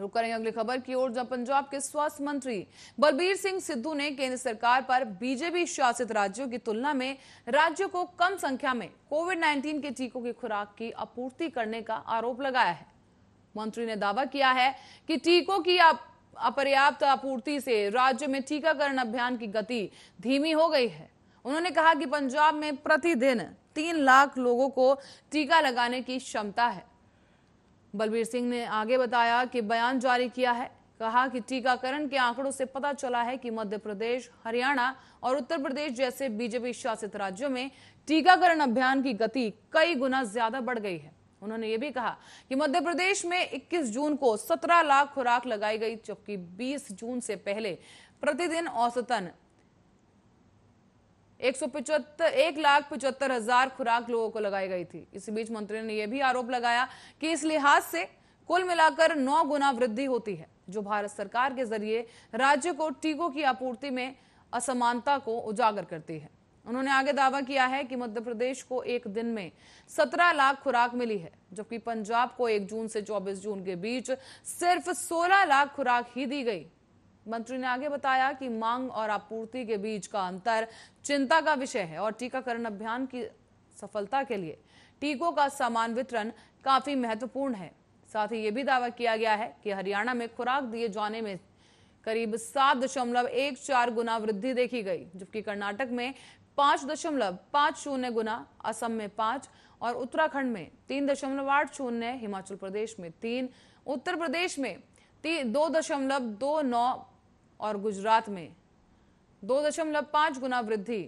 रुक करेंगे अगली खबर की ओर जब पंजाब के स्वास्थ्य मंत्री बलबीर सिंह सिद्धू ने केंद्र सरकार पर बीजेपी शासित राज्यों की तुलना में राज्यों को कम संख्या में कोविड 19 के टीकों की खुराक की आपूर्ति करने का आरोप लगाया है मंत्री ने दावा किया है कि टीकों की अपर्याप्त आपूर्ति से राज्य में टीकाकरण अभियान की गति धीमी हो गई है उन्होंने कहा कि पंजाब में प्रतिदिन तीन लाख लोगों को टीका लगाने की क्षमता है बलबीर सिंह ने आगे बताया कि बयान जारी किया है कहा कि टीकाकरण के आंकड़ों से पता चला है कि मध्य प्रदेश हरियाणा और उत्तर प्रदेश जैसे बीजेपी शासित राज्यों में टीकाकरण अभियान की गति कई गुना ज्यादा बढ़ गई है उन्होंने ये भी कहा कि मध्य प्रदेश में 21 जून को 17 लाख खुराक लगाई गई जबकि 20 जून से पहले प्रतिदिन औसतन एक सौ पिचहत्तर एक लाख पिचहत्तर हजार खुराक लोगों को लगाई गई थी इसी बीच मंत्री ने यह भी आरोप लगाया कि इस लिहाज से कुल मिलाकर नौ गुना वृद्धि होती है जो भारत सरकार के जरिए राज्य को टीकों की आपूर्ति में असमानता को उजागर करती है उन्होंने आगे दावा किया है कि मध्य प्रदेश को एक दिन में 17 लाख खुराक मिली है जबकि पंजाब को 1 जून से 24 जून के बीच सिर्फ 16 लाख खुराक ही दी गई मंत्री ने आगे बताया कि मांग और आपूर्ति के बीच का अंतर चिंता का विषय है और टीकाकरण अभियान की सफलता के लिए टीकों का सामान वितरण काफी महत्वपूर्ण है साथ ही यह भी दावा किया गया है कि हरियाणा में खुराक दिए जाने में करीब सात दशमलव एक चार गुना वृद्धि देखी गई जबकि कर्नाटक में पांच दशमलव पांच शून्य गुना असम में पांच और उत्तराखंड में तीन दशमलव आठ शून्य हिमाचल प्रदेश में तीन उत्तर प्रदेश में दो दशमलव दो नौ और गुजरात में दो दशमलव पांच गुना वृद्धि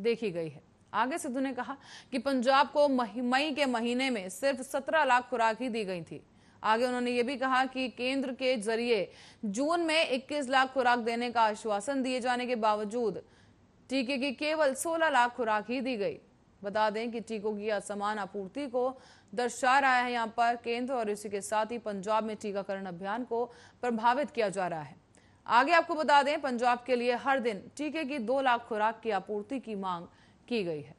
देखी गई है आगे सिद्धू ने कहा कि पंजाब को मई के महीने में सिर्फ सत्रह लाख खुराक ही दी गई थी आगे उन्होंने ये भी कहा कि केंद्र के जरिए जून में 21 लाख खुराक देने का आश्वासन दिए जाने के बावजूद टीके की केवल 16 लाख खुराक ही दी गई बता दें कि टीकों की असमान आपूर्ति को दर्शा रहा है यहाँ पर केंद्र और इसी के साथ ही पंजाब में टीकाकरण अभियान को प्रभावित किया जा रहा है आगे आपको बता दें पंजाब के लिए हर दिन टीके की दो लाख खुराक की आपूर्ति की मांग की गई है